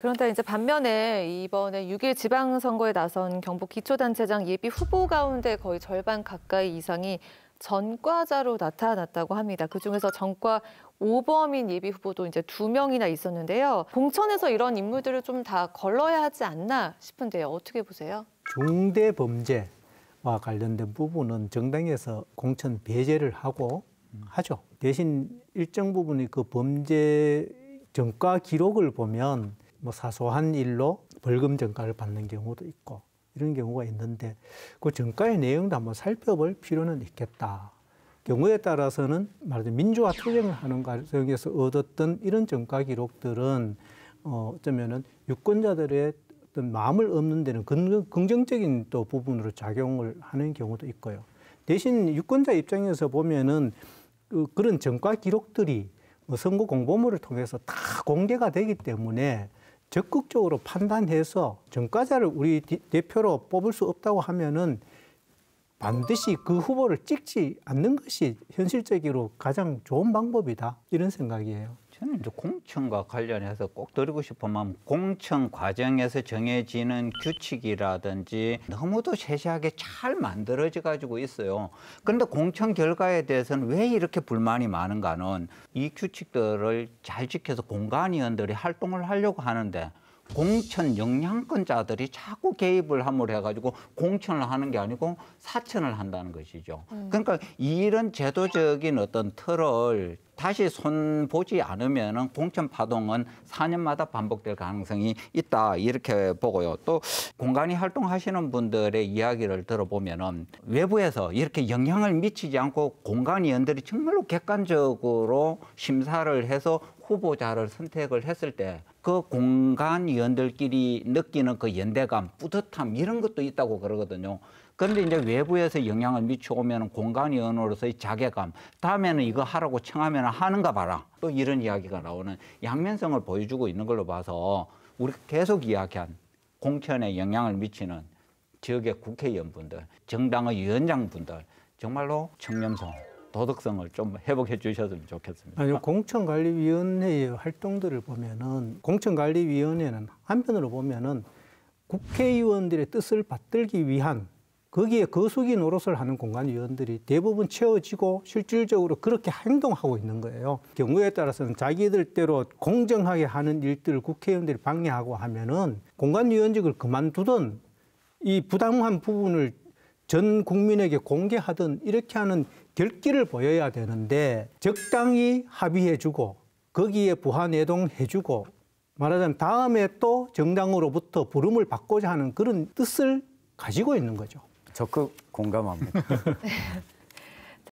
그런데 이제 반면에 이번에 6일 지방선거에 나선 경북 기초단체장 예비 후보 가운데 거의 절반 가까이 이상이 전과자로 나타났다고 합니다. 그중에서 전과 오범인 예비 후보도 이제 두 명이나 있었는데요. 공천에서 이런 인물들을 좀 다 걸러야 하지 않나 싶은데요. 어떻게 보세요? 중대 범죄와 관련된 부분은 정당에서 공천 배제를 하고 하죠. 대신 일정 부분이그 범죄 전과 기록을 보면 뭐 사소한 일로 벌금 정가를 받는 경우도 있고 이런 경우가 있는데 그정가의 내용도 한번 살펴볼 필요는 있겠다. 경우에 따라서는 말하자면 민주화 투쟁을 하는 과정에서 얻었던 이런 정가 기록들은 어, 어쩌면은 유권자들의 어떤 마음을 얻는 데는 긍정적인 또 부분으로 작용을 하는 경우도 있고요. 대신 유권자 입장에서 보면은 그, 그런 정가 기록들이 뭐 선거 공보물을 통해서 다 공개가 되기 때문에 적극적으로 판단해서 전과자를 우리 대표로 뽑을 수 없다고 하면은 반드시 그 후보를 찍지 않는 것이 현실적으로 가장 좋은 방법이다 이런 생각이에요. 저는 이제 공천과 관련해서 꼭 드리고 싶은 마음 공천 과정에서 정해지는 규칙이라든지 너무도 세세하게 잘 만들어져 가지고 있어요. 그런데 공천 결과에 대해서는 왜 이렇게 불만이 많은가는 이 규칙들을 잘 지켜서 공간위원들이 활동을 하려고 하는데 공천 영향권자들이 자꾸 개입을 함으로 해가지고 공천을 하는 게 아니고 사천을 한다는 것이죠. 음. 그러니까 이런 제도적인 어떤 틀을 다시 손보지 않으면 공천 파동은 4년마다 반복될 가능성이 있다 이렇게 보고요. 또 공간이 활동하시는 분들의 이야기를 들어보면 은 외부에서 이렇게 영향을 미치지 않고 공간위원들이 정말로 객관적으로 심사를 해서 후보자를 선택을 했을 때 그 공간위원들끼리 느끼는 그 연대감, 뿌듯함 이런 것도 있다고 그러거든요. 그런데 이제 외부에서 영향을 미쳐오면 공간위원으로서의 자괴감, 다음에는 이거 하라고 청하면 하는가 봐라. 또 이런 이야기가 나오는 양면성을 보여주고 있는 걸로 봐서 우리 계속 이야기한 공천에 영향을 미치는 지역의 국회의원분들, 정당의 위원장분들 정말로 청렴성, 도덕성을 좀 회복해 주셨으면 좋겠습니다. 아니 공천관리위원회의 활동들을 보면은 공천관리위원회는 한편으로 보면은 국회의원들의 뜻을 받들기 위한 거기에 거수기 노릇을 하는 공간위원들이 대부분 채워지고 실질적으로 그렇게 행동하고 있는 거예요. 경우에 따라서는 자기들대로 공정하게 하는 일들을 국회의원들이 방해하고 하면은 공간위원직을 그만두든 이 부당한 부분을 전 국민에게 공개하든 이렇게 하는 결기를 보여야 되는데 적당히 합의해주고 거기에 부하내동해주고 말하자면 다음에 또 정당으로부터 부름을 받고자 하는 그런 뜻을 가지고 있는 거죠. 적극 공감합니다.